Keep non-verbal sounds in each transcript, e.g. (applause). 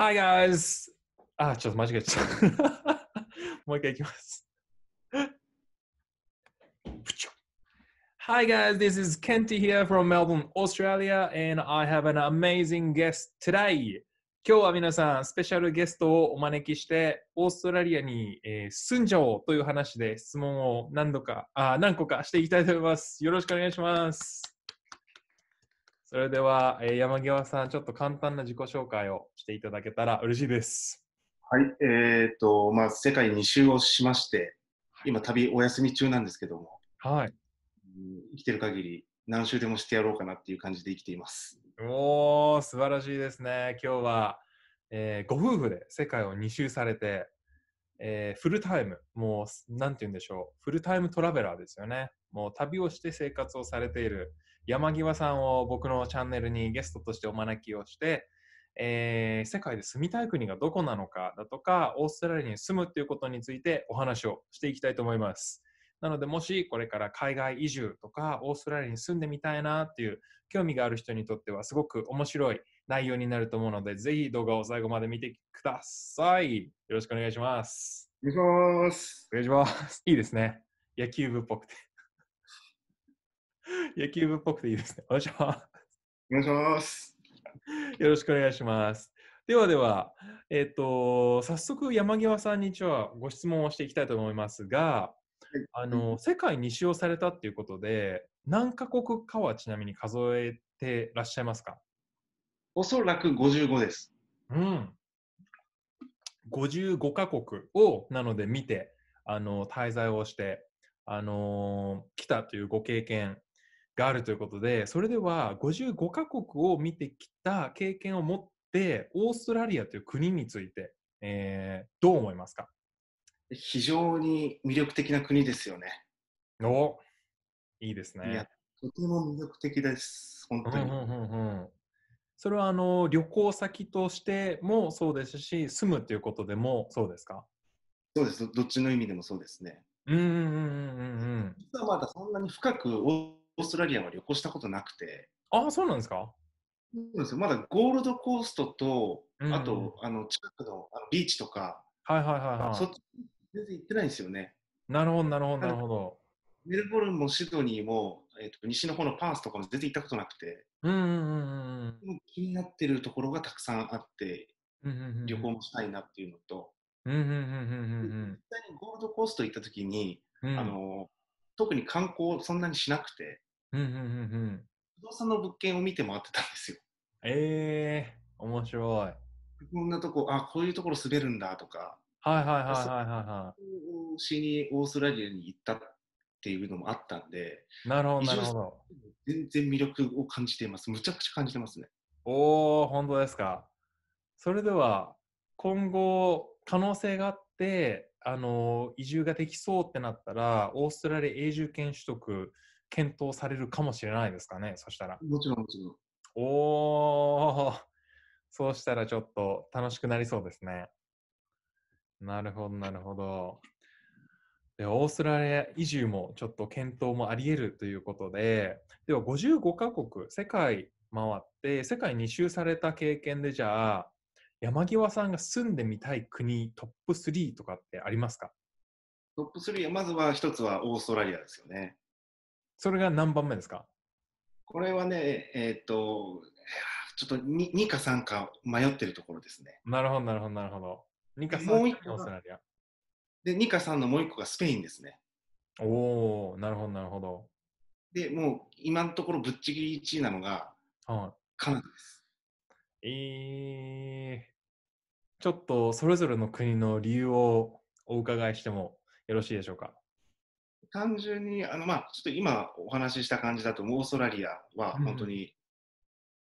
Hi guys! あ、ちょっと間違えちゃった。(laughs) もう一回いきます。Hi guys, this is Kenty here from Melbourne, Australia, and I have an amazing guest today. 今日は皆さん、スペシャルゲストをお招きして、オーストラリアに、えー、住んじゃおうという話で質問を何度か、あ何個かしていきたいと思います。よろしくお願いします。それでは、えー、山際さん、ちょっと簡単な自己紹介をしていただけたら嬉しいです。はい、えー、と、まあ、世界2周をしまして、今、旅お休み中なんですけども、はい、うん、生きてる限り、何周でもしてやろうかなっていう感じで生きています。おー、素晴らしいですね。今日は、えー、ご夫婦で世界を2周されて、えー、フルタイム、もう、なんて言うんでしょう、フルタイムトラベラーですよね。もう旅をして生活をされている。山際さんを僕のチャンネルにゲストとしてお招きをして、えー、世界で住みたい国がどこなのかだとか、オーストラリアに住むということについてお話をしていきたいと思います。なので、もしこれから海外移住とか、オーストラリアに住んでみたいなっていう興味がある人にとっては、すごく面白い内容になると思うので、ぜひ動画を最後まで見てください。よろしくお願いします。お願いします。お願いします。いいですね。野球部っぽくて。野球部っぽくていいですね。お願いします。お願いします。よろしくお願いします。ではでは、えっ、ー、と、早速山際さんにちはご質問をしていきたいと思いますが、あの、世界に使用されたということで、何カ国かはちなみに数えてらっしゃいますかおそらく55です。うん。55カ国を、なので見て、あの、滞在をして、あのー、来たというご経験があるということで、それでは55カ国を見てきた経験を持って、オーストラリアという国について、えー、どう思いますか非常に魅力的な国ですよね。おいいですね。いや、とても魅力的です、本当に。うんうんうんうんそれはあの旅行先としてもそうですし住むということでもそうですかそうですどっちの意味でもそうですねうんうんうんうん実はまだそんなに深くオーストラリアは旅行したことなくて。ああ、そうなんですかそうですまだゴールドコーストと、うん、あとあの近くのあのビーチとか、はいはいはいはい、そっち全然行ってないんですよね。なるほど、なるほど、なるほど。メルボルンもシドニーも、えーと、西の方のパースとかも全然行ったことなくて、うんうんうん、気になってるところがたくさんあって、うんうんうん、旅行もしたいなっていうのと、うんうんうんうんうん、実際にゴールドコースト行った時に、うん、あの特に観光そんなにしなくて、うんうんうんうん。不動産の物件を見て回ってたんですよ。ええー、面白い。こんなとこ、あ、こういうところ滑るんだとか。はいはいはいはいはい、はい。しにオーストラリアに行ったっていうのもあったんで。なるほどなるほど。全然魅力を感じています。むちゃくちゃ感じてますね。おお、本当ですか。それでは、今後、可能性があって、あの、移住ができそうってなったら、オーストラリア永住権取得、検討されるかもしれないですかね、そしたら。もちろん、もちろん。おー、(laughs) そうしたらちょっと楽しくなりそうですね。なるほど、なるほど。で、オーストラリア移住もちょっと検討もあり得るということで、では55カ国、世界回って、世界2周された経験で、じゃあ、山際さんが住んでみたい国トップ3とかってありますかトップ3はまずは一つはオーストラリアですよね。それが何番目ですかこれはね、えっ、と、ちょっと 2, 2か3か迷ってるところですね。なるほど、なるほど、なるほど。2か3もオーストラリア。で、2か3のもう1個がスペインですね。おおなるほど、なるほど。で、もう今のところぶっちぎり1位なのが、はい、カナダです。えー、ちょっとそれぞれの国の理由をお伺いしてもよろしいでしょうか。単純に、あの、まあ、ちょっと今お話しした感じだと、オーストラリアは本当に、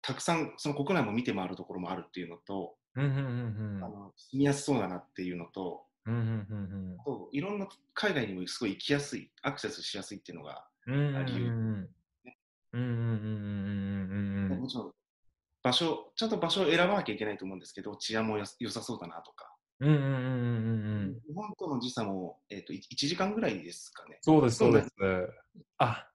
たくさん、その国内も見て回るところもあるっていうのと、うんうんうんうん、あの住みやすそうだなっていうのと、うんうんうんうん、といろんな海外にもすごい行きやすい、アクセスしやすいっていうのが理由。もちろん場所、ちゃんと場所を選ばなきゃいけないと思うんですけど、治安も良さそうだなとか、うんうんうんうんうん。日本との時差も、えーと、1, 時間ぐらいですかね。そうです、そうです。あ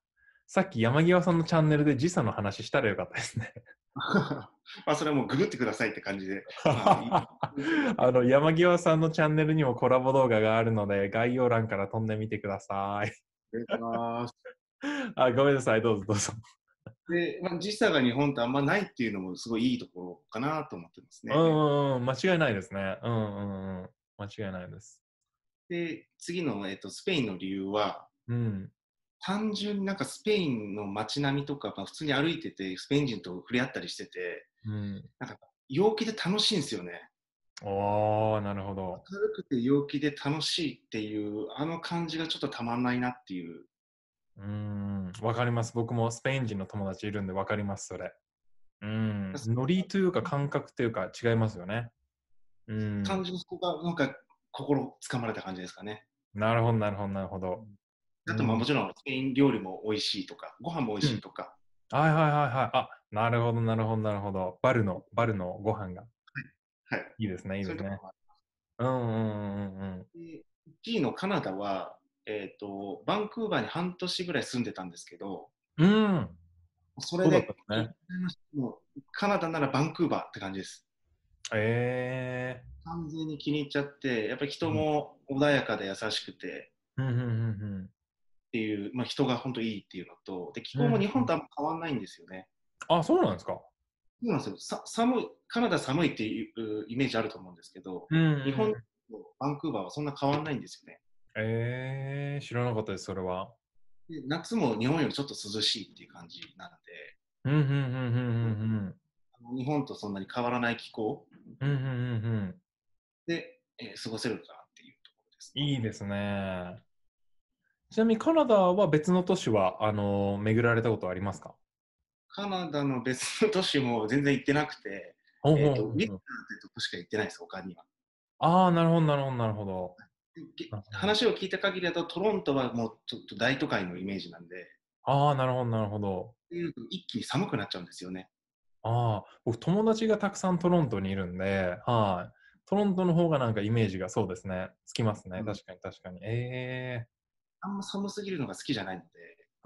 さっき山際さんのチャンネルで時差の話したらよかったですね。(laughs) まあそれはもうググってくださいって感じで。(laughs) あの山際さんのチャンネルにもコラボ動画があるので、概要欄から飛んでみてください。(laughs) あごめんなさい、どうぞどうぞ。(laughs) で、まあ、時差が日本ってあんまないっていうのもすごいいいところかなと思ってますね。うんうん、間違いないですね。うんうんうん、間違いないです。で、次の、えっと、スペインの理由は、うん、単純になんかスペインの街並みとか、まあ、普通に歩いてて、スペイン人と触れ合ったりしてて、うん、なんか陽気で楽しいんですよね。おー、なるほど。明るくて陽気で楽しいっていう、あの感じがちょっとたまんないなっていう。うん、わかります。僕もスペイン人の友達いるんでわかります、それ。うん、ノリというか感覚というか違いますよね。うん、感じのそこがなんか心つかまれた感じですかね。なるほど、なるほど、なるほど。あとまあもちろんスペイン料理も美味しいとか、ご飯も美味しいとか。うん、はいはいはいはい。あ、なるほど、なるほど、なるほど。バルの、バルのご飯が。はい。い、いですね、いいですね。うんうんうんうん。1位のカナダは、えっ、ー、と、バンクーバーに半年ぐらい住んでたんですけど、うん。それで、ね、カナダならバンクーバーって感じです。ええー、完全に気に入っちゃって、やっぱり人も穏やかで優しくて、うんうんうんうん、っていう、まあ、人が本当いいっていうのと、で気候も日本とあんま変わんないんですよね。うん、あ、そうなんですか。そうなんですよさ寒いカナダ寒いっていうイメージあると思うんですけど、うんうん、日本とバンクーバーはそんな変わんないんですよね。えー、知らなかったです、それは。で夏も日本よりちょっと涼しいっていう感じなので、うんうんうんうんうんうんあの日本とそんなに変わらない気候うんうんうんうんで、えー過ごせるかなっていうところです。いいですね。ちなみにカナダは別の都市はあの巡られたことありますかカナダの別の都市も全然行ってなくて、ウィってとこしか行ってないです、他には。ああ、なるほど、なるほど、なるほど。話を聞いた限りだとトロントはもうちょっと大都会のイメージなんでああなるほどなるほど一気に寒くなっちゃうんですよねああ僕友達がたくさんトロントにいるんではいトロントの方がなんかイメージがそうですねつきますね、うん、確かに確かにええー、あんま寒すぎるのが好きじゃないので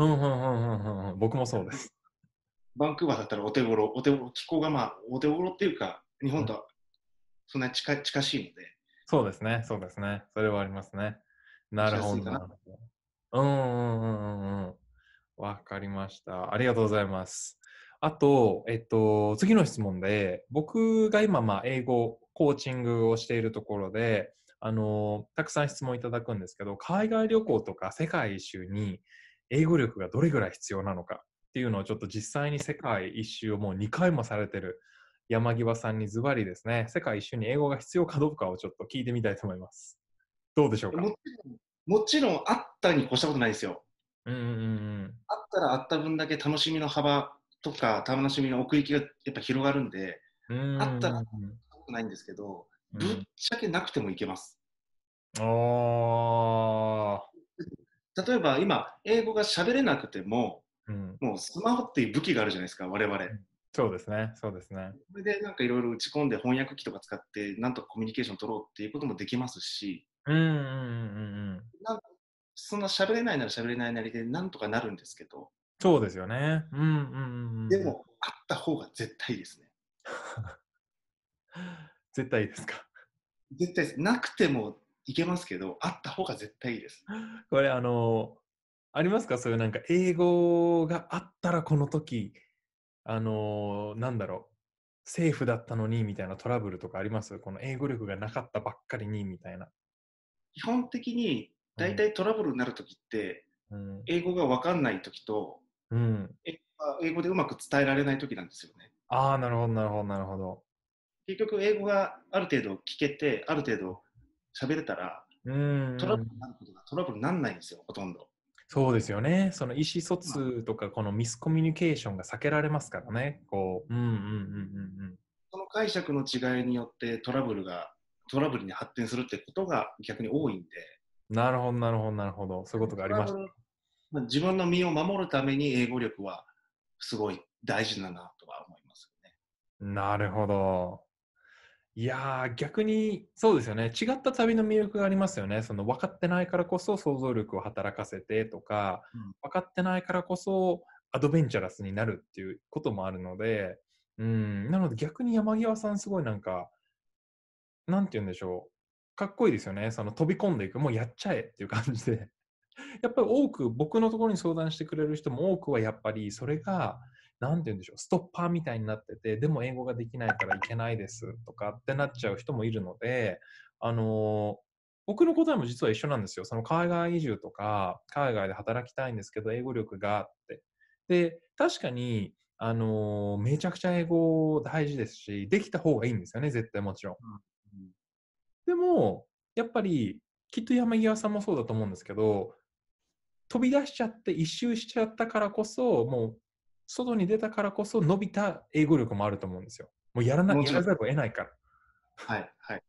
うんうんうんうんうん僕もそうです (laughs) バンクーバーだったらお手頃お手頃気候がまあお手頃っていうか日本とはそんなに近,、近しいのでそうですね、そうですね。それはありますね。なるほど。うんうんうんうん。わかりました。ありがとうございます。あと、えっと、次の質問で、僕が今、まあ、英語、コーチングをしているところで、あの、たくさん質問いただくんですけど、海外旅行とか世界一周に英語力がどれぐらい必要なのかっていうのをちょっと実際に世界一周をもう2回もされてる山際さんにズバリですね、世界一緒に英語が必要かどうかをちょっと聞いてみたいと思います。どうでしょうかもちろんあったに越したことないですよ。うんうんうん、あったらあった分だけ楽しみの幅とか楽しみの奥行きがやっぱ広がるんで、んあったらないんですけど、ぶっちゃけなくてもいけます。例えば今、英語が喋れなくても、うん、もうスマホっていう武器があるじゃないですか、我々。うんそうですね、そうですね。それでなんかいろいろ打ち込んで翻訳機とか使って、なんとかコミュニケーション取ろうっていうこともできますし、うんうんうんうんなんそんな喋れないなら喋れないなりで、なんとかなるんですけど、そうですよね。うんうんうん、でも、あった方が絶対いいですね。(laughs) 絶対いいですか。絶対です。なくてもいけますけど、あった方が絶対いいです。これ、あの、ありますかそういうなんか、英語があったらこの時、あのー、なんだろう、セーフだったのにみたいなトラブルとかありますこの英語力がなかったばっかりにみたいな。基本的に大体トラブルになるときって、英語が分かんないときと、うん、英語でうまく伝えられないときなんですよね。ああ、なるほど、なるほど、なるほど。結局、英語がある程度聞けて、ある程度喋れたら、うんトラブルになることがトラブルにならないんですよ、ほとんど。そうですよね。その意思疎通とか、このミスコミュニケーションが避けられますからね。こう、うんうんうんうんうん。その解釈の違いによってトラブルが、トラブルに発展するってことが逆に多いんで。なるほど、なるほど、なるほど。そういうことがありました。まあ、自分の身を守るために英語力はすごい大事だなとは思いますね。なるほど。いやー、逆にそうですよね。違った旅の魅力がありますよね。その分かってないからこそ想像力を働かせてとか、うん、分かってないからこそアドベンチャラスになるっていうこともあるので、うん、なので逆に山際さんすごいなんか、なんて言うんでしょう。かっこいいですよね。その飛び込んでいく。もうやっちゃえっていう感じで。やっぱり多く僕のところに相談してくれる人も多くはやっぱりそれがなんて言うんでしょう、ストッパーみたいになってて、でも英語ができないからいけないですとかってなっちゃう人もいるので、あの僕の答えも実は一緒なんですよ。その海外移住とか、海外で働きたいんですけど、英語力があって。で、確かに、あのめちゃくちゃ英語大事ですし、できた方がいいんですよね、絶対もちろん。うん、でも、やっぱり、きっと山際さんもそうだと思うんですけど、飛び出しちゃって一周しちゃったからこそもう外に出たからこそ伸びた英語力もあると思うんですよ。もうやらなやらざるを得ないから。はい、はい、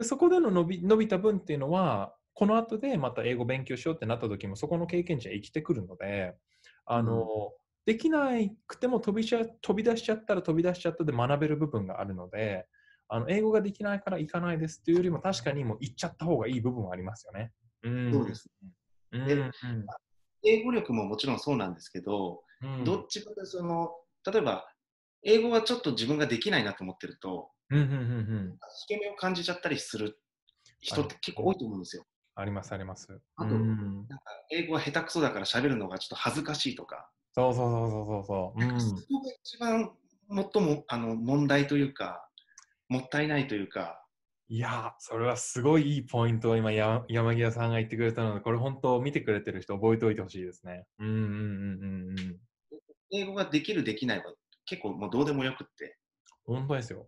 そこでの伸び伸びた分っていうのは、この後でまた英語勉強しようってなった時も、そこの経験値は生きてくるので、あの、うんできなくても飛び飛び出しちゃったら飛び出しちゃったで学べる部分があるのであの英語ができないから行かないですというよりも確かにもう行っちゃった方がいい部分はありますよね。うん、そうですね、うん、英語力ももちろんそうなんですけどうん、どっちかでその例えば英語はちょっと自分ができないなと思ってると、うんうんうんうん、引け目を感じちゃったりする人って結構多いと思うんですよ。ありますあります。あと、うん、なんか英語は下手くそだから喋るのがちょっと恥ずかしいとか。そうそうそうそうそうそこが一番最もあの問題というか、もったいないというか。いやそれはすごいいいポイントを今山際さんが言ってくれたのでこれ本当見てくれてる人覚えておいてほしいですね。うんうんうんうん。英語ができる、できないは結構もうどうでもよくって。本当ですよ。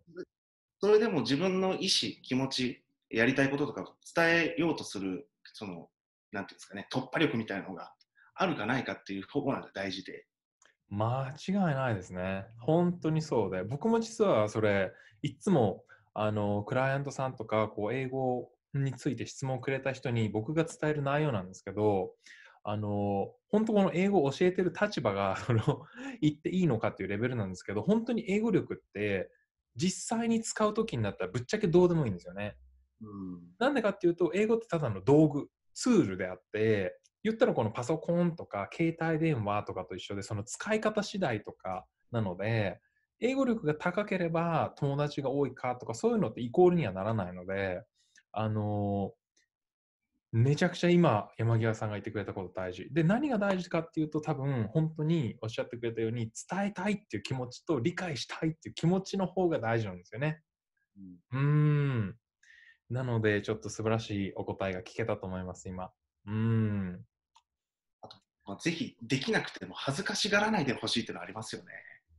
それでも自分の意思、気持ち、やりたいこととか伝えようとする、その、なんていうんですかね、突破力みたいなのがあるかないかっていう方法なんで大事で。間違いないですね。本当にそうで。僕も実はそれ、いつも、あの、クライアントさんとか、こう、英語について質問をくれた人に僕が伝える内容なんですけど、あの、(laughs) 本当この英語を教えてる立場が、(laughs) その、(laughs) 言っていいのかっていうレベルなんですけど、本当に英語力って、実際に使う時になったらぶっちゃけどうでもいいんですよね。うん、なんでかっていうと、英語ってただの道具、ツールであって、言ったらこのパソコンとか携帯電話とかと一緒で、その使い方次第とかなので、英語力が高ければ友達が多いかとかそういうのってイコールにはならないので、あのーめちゃくちゃ今、山際さんが言ってくれたこと大事。で、何が大事かっていうと、多分、本当におっしゃってくれたように、伝えたいっていう気持ちと理解したいっていう気持ちの方が大事なんですよね。うん。んなので、ちょっと素晴らしいお答えが聞けたと思います、今。うん。あと、まあ、ぜひ、できなくても恥ずかしがらないでほしいっていうのはありますよね。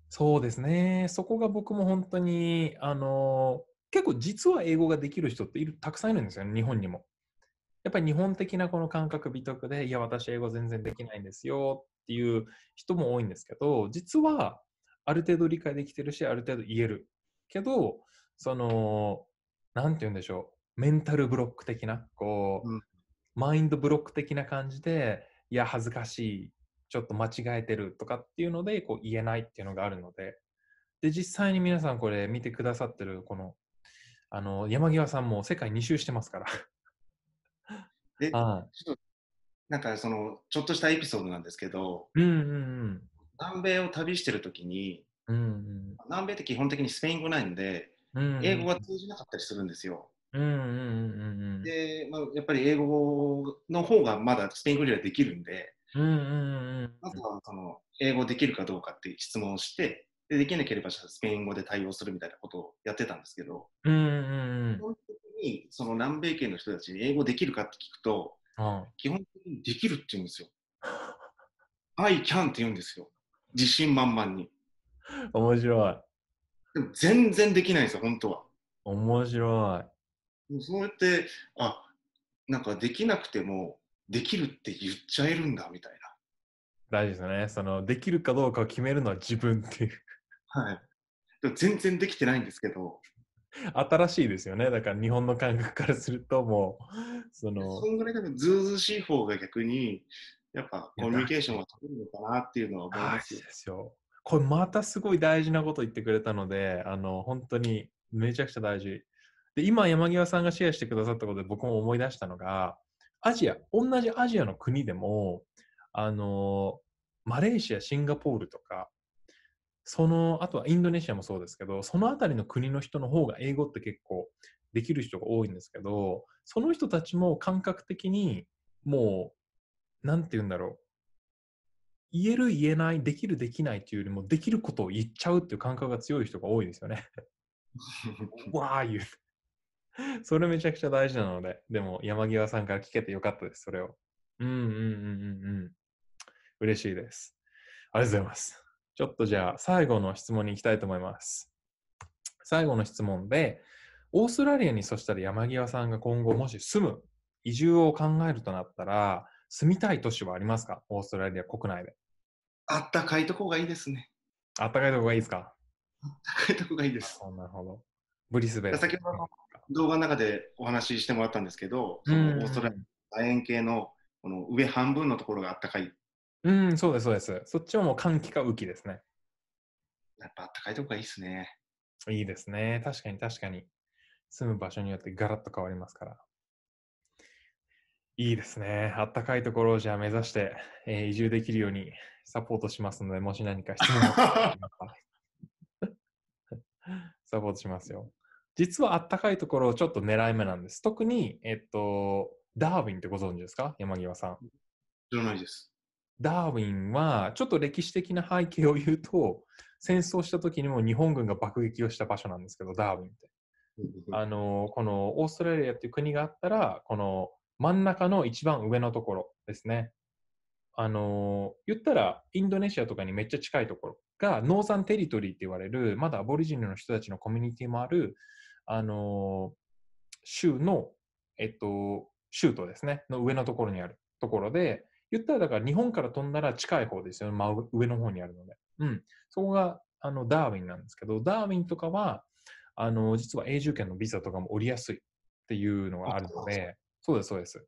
そうですね。そこが僕も本当に、あのー、結構実は英語ができる人っているたくさんいるんですよね、日本にも。やっぱり日本的なこの感覚美徳で、いや、私英語全然できないんですよっていう人も多いんですけど、実はある程度理解できてるし、ある程度言える。けど、その、なんて言うんでしょう、メンタルブロック的な、こう、うん、マインドブロック的な感じで、いや、恥ずかしい、ちょっと間違えてるとかっていうので、こう言えないっていうのがあるので、で、実際に皆さんこれ見てくださってる、この、あの、山際さんも世界2周してますから。で、はい、ちょっとなんかそのちょっとしたエピソードなんですけど、うんうんうん、南米を旅してる時に、うんうん、南米って基本的にスペイン語ないんで、うんうん、英語が通じなかったりするんですよ。で、まあ、やっぱり英語の方がまだスペイン語ではできるんで、うんうんうん、まずはその英語できるかどうかって質問をしてでできなければスペイン語で対応するみたいなことをやってたんですけど、うんうんうん、そういうにその南米系の人たちに英語できるかって聞くと、うん、基本的にできるって言うんですよ。I can って言うんですよ。自信満々に。面白い。でも全然できないんですよ、本当は。面白い。そうやって、あなんかできなくても、できるって言っちゃえるんだみたいな。大事ですね。その、できるかどうかを決めるのは自分っていう。はい。でも全然できてないんですけど、(laughs) 新しいですよね。だから日本の感覚からするともう、その。そんぐらいなんずうずしい方が逆に、やっぱコミュニケーションは取れるのかなっていうのは思いますよ。ですよ。これまたすごい大事なこと言ってくれたので、あの、本当にめちゃくちゃ大事。で、今山際さんがシェアしてくださったことで僕も思い出したのが、アジア、同じアジアの国でも、あの、マレーシア、シンガポールとか、その、あとはインドネシアもそうですけど、その辺りの国の人の方が英語って結構できる人が多いんですけど、その人たちも感覚的に、もう、なんて言うんだろう。言える言えないできるできないっていうよりもできることを言っちゃうっていう感覚が強い人が多いですよね。(laughs) わあ言う。それめちゃくちゃ大事なので、でも山際さんから聞けてよかったです、それを。うんうんうんうんうん。嬉しいです。ありがとうございます。ちょっとじゃあ最後の質問に行きたいと思います。最後の質問で、オーストラリアにそしたら山際さんが今後もし住む、移住を考えるとなったら、住みたい都市はありますかオーストラリア国内で。あったかいとこがいいですね。あったかいとこがいいですかあったかいとこがいいです。なるほど。ブリスベン。先ほどの動画の中でお話ししてもらったんですけど、そのオーストラリア楕円形のこの上半分のところがあったかいうん、そうです、そうです。そっちはもう寒気か雨季ですね。やっぱあったかいとこがいいですね。いいですね。確かに確かに。住む場所によってガラッと変わりますから。いいですね。あったかいところをじゃあ目指して、えー、移住できるようにサポートしますので、もし何か質問があったら、(laughs) サポートしますよ。実はあったかいところをちょっと狙い目なんです。特に、えっと、ダーウィンってご存知ですか山際さん。知らないです。ダーウィンはちょっと歴史的な背景を言うと戦争した時にも日本軍が爆撃をした場所なんですけどダーウィンって。あのこのオーストラリアっていう国があったらこの真ん中の一番上のところですね。あの言ったらインドネシアとかにめっちゃ近いところがノーザンテリトリーって言われるまだアボリジニの人たちのコミュニティもあるあの州の、えっと、州都ですねの上のところにあるところで言ったらだから日本から飛んだら近い方ですよ、真上の方にあるので。うん。そこがあのダーウィンなんですけど、ダーウィンとかは、あの実は永住権のビザとかも降りやすいっていうのがあるので、そうです、そうです。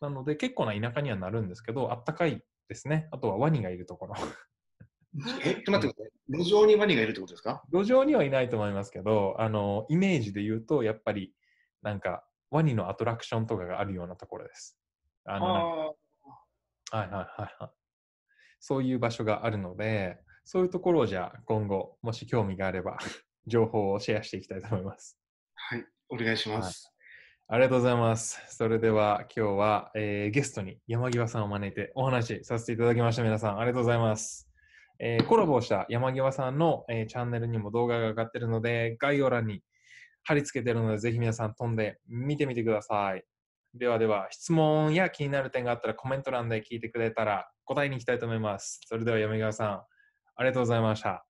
なので結構な田舎にはなるんですけど、あったかいですね。あとはワニがいるところ。え、ちょっと待ってください。路上にワニがいるってことですか (laughs) 路上にはいないと思いますけど、あの、イメージで言うと、やっぱり、なんか、ワニのアトラクションとかがあるようなところです。あの、あはいはいはいはい。そういう場所があるので、そういうところをじゃあ今後、もし興味があれば、(laughs) 情報をシェアしていきたいと思います。はい、お願いします。はい、ありがとうございます。それでは今日は、えー、ゲストに山際さんを招いてお話しさせていただきました。皆さんありがとうございます。えー、コラボをした山際さんの、えー、チャンネルにも動画が上がってるので、概要欄に貼り付けてるので、ぜひ皆さん飛んで見てみてください。ではでは、質問や気になる点があったらコメント欄で聞いてくれたら答えに行きたいと思います。それでは、山川さん、ありがとうございました。あ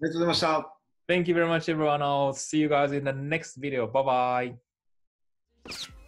りがとうございました。Thank you very much, everyone. I'll see you guys in the next video. Bye bye.